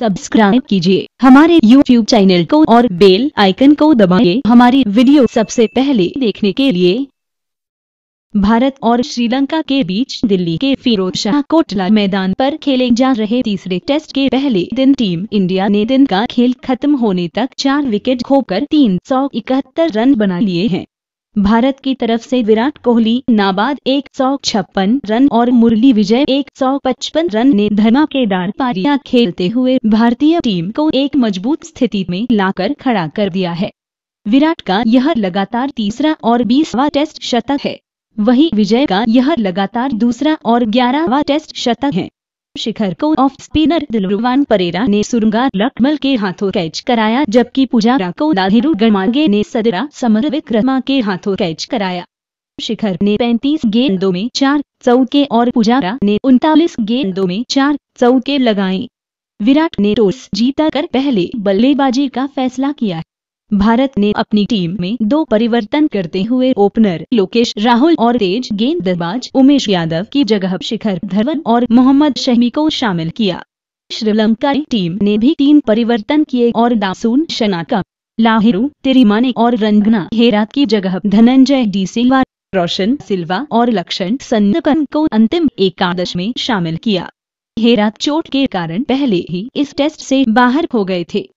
subscribe कीजिए हमारे YouTube channel को और बेल आइकन को दबाइए हमारी वीडियो सबसे पहले देखने के लिए भारत और श्रीलंका के बीच दिल्ली के फिरोज शाह कोटला मैदान पर खेले जा रहे तीसरे टेस्ट के पहले दिन टीम इंडिया ने दिन का खेल खत्म होने तक चार विकेट खोकर तीन रन बना लिए हैं भारत की तरफ से विराट कोहली नाबाद एक रन और मुरली विजय एक रन ने के दार पारिया खेलते हुए भारतीय टीम को एक मजबूत स्थिति में लाकर खड़ा कर दिया है विराट का यह लगातार तीसरा और बीसवा टेस्ट शतक है वहीं विजय का यह लगातार दूसरा और ग्यारहवा टेस्ट शतक है शिखर को ऑफ स्पिनर दिलरुवान परेरा ने सुरंगार लकमल के हाथों कैच कराया जबकि पुजारा को दाहिरु गणमागे ने सदरा समर विक्रमा के हाथों कैच कराया शिखर ने 35 गेंदों में चार चौके और पुजारा ने उनतालीस गेंदों में चार चौके लगाए विराट ने टॉस जीता कर पहले बल्लेबाजी का फैसला किया भारत ने अपनी टीम में दो परिवर्तन करते हुए ओपनर लोकेश राहुल और तेज गेंदबाज उमेश यादव की जगह शिखर धवन और मोहम्मद शहमी को शामिल किया श्रीलंका टीम ने भी तीन परिवर्तन किए और दासून शनाका लाहिरू तिरिमाने और रंगना हेरात की जगह धनंजय डी सिल्वा रोशन सिल्वा और लक्षण सन्नकन को अंतिम एकादश में शामिल किया हेरात चोट के कारण पहले ही इस टेस्ट से बाहर हो गए थे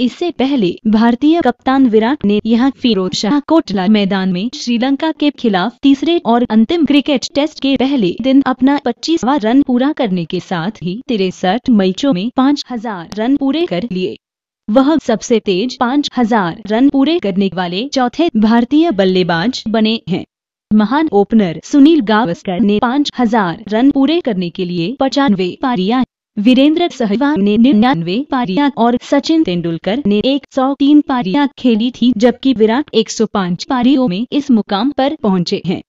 इससे पहले भारतीय कप्तान विराट ने यहाँ फिरोज शाह कोटला मैदान में श्रीलंका के खिलाफ तीसरे और अंतिम क्रिकेट टेस्ट के पहले दिन अपना 25वां रन पूरा करने के साथ ही तिरसठ मैचों में 5000 रन पूरे कर लिए वह सबसे तेज 5000 रन पूरे करने वाले चौथे भारतीय बल्लेबाज बने हैं महान ओपनर सुनील गावस्कर ने हजार रन पूरे करने के लिए पचानवे पारियां वीरेंद्र सहवाग ने निन्यानवे पारियां और सचिन तेंदुलकर ने 103 पारियां खेली थी जबकि विराट 105 पारियों में इस मुकाम पर पहुंचे हैं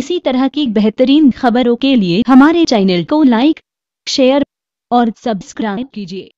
इसी तरह की बेहतरीन खबरों के लिए हमारे चैनल को लाइक शेयर और सब्सक्राइब कीजिए